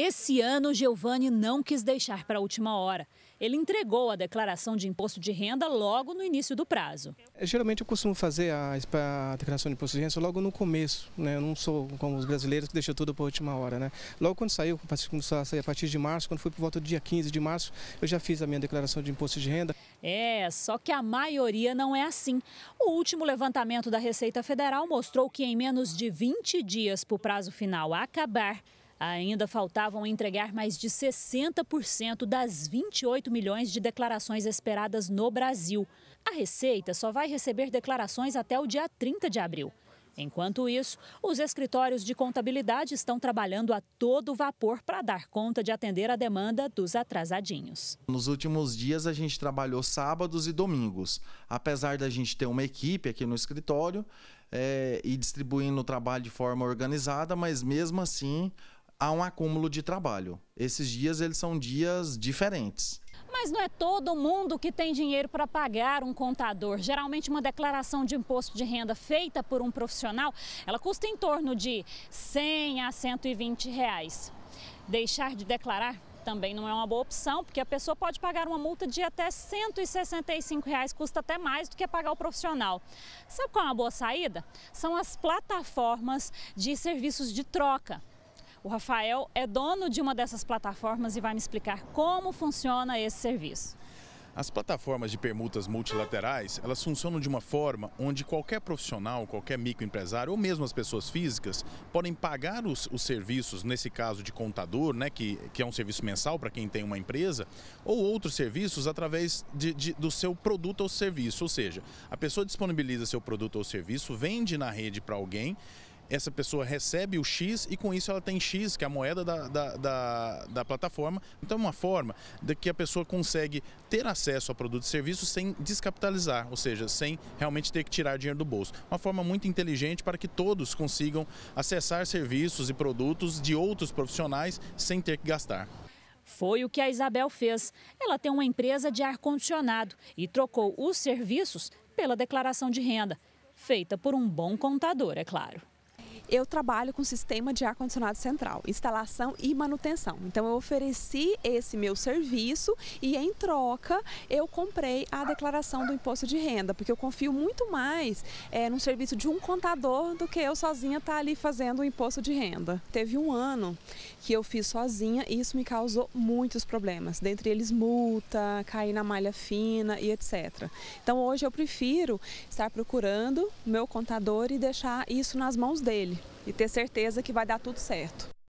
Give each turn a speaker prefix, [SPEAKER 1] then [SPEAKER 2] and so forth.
[SPEAKER 1] Esse ano, Giovanni não quis deixar para a última hora. Ele entregou a declaração de imposto de renda logo no início do prazo.
[SPEAKER 2] É, geralmente eu costumo fazer a, a, declaração de imposto de renda logo no começo. Né? Eu não sou como os brasileiros que deixam tudo para a última hora. Né? Logo quando saiu, começou a sair a partir de março, quando foi por volta do dia 15 de março, eu já fiz a minha declaração de imposto de renda.
[SPEAKER 1] É, só que a maioria não é assim. O último levantamento da Receita Federal mostrou que em menos de 20 dias para o prazo final acabar, Ainda faltavam entregar mais de 60% das 28 milhões de declarações esperadas no Brasil. A Receita só vai receber declarações até o dia 30 de abril. Enquanto isso, os escritórios de contabilidade estão trabalhando a todo vapor para dar conta de atender a demanda dos atrasadinhos.
[SPEAKER 3] Nos últimos dias, a gente trabalhou sábados e domingos. Apesar da gente ter uma equipe aqui no escritório é, e distribuindo o trabalho de forma organizada, mas mesmo assim há um acúmulo de trabalho. Esses dias eles são dias diferentes.
[SPEAKER 1] Mas não é todo mundo que tem dinheiro para pagar um contador. Geralmente, uma declaração de imposto de renda feita por um profissional, ela custa em torno de 100 a 120 reais. Deixar de declarar também não é uma boa opção, porque a pessoa pode pagar uma multa de até R$ 165, reais, custa até mais do que pagar o profissional. Sabe qual é uma boa saída? São as plataformas de serviços de troca. O Rafael é dono de uma dessas plataformas e vai me explicar como funciona esse serviço.
[SPEAKER 4] As plataformas de permutas multilaterais, elas funcionam de uma forma onde qualquer profissional, qualquer microempresário ou mesmo as pessoas físicas podem pagar os, os serviços, nesse caso de contador, né, que, que é um serviço mensal para quem tem uma empresa, ou outros serviços através de, de, do seu produto ou serviço. Ou seja, a pessoa disponibiliza seu produto ou serviço, vende na rede para alguém essa pessoa recebe o X e com isso ela tem X, que é a moeda da, da, da, da plataforma. Então é uma forma de que a pessoa consegue ter acesso a produtos e serviços sem descapitalizar, ou seja, sem realmente ter que tirar dinheiro do bolso. Uma forma muito inteligente para que todos consigam acessar serviços e produtos de outros profissionais sem ter que gastar.
[SPEAKER 1] Foi o que a Isabel fez. Ela tem uma empresa de ar-condicionado e trocou os serviços pela declaração de renda, feita por um bom
[SPEAKER 5] contador, é claro eu trabalho com sistema de ar-condicionado central, instalação e manutenção. Então eu ofereci esse meu serviço e em troca eu comprei a declaração do imposto de renda, porque eu confio muito mais é, eh, no serviço de um contador do que eu sozinha estar tá ali fazendo o imposto de renda. Teve um ano que eu fiz sozinha e isso me causou muitos problemas, dentre eles multa, cair na malha fina e etc. Então hoje eu prefiro estar procurando meu contador e deixar isso nas mãos dele e ter certeza que vai dar tudo certo.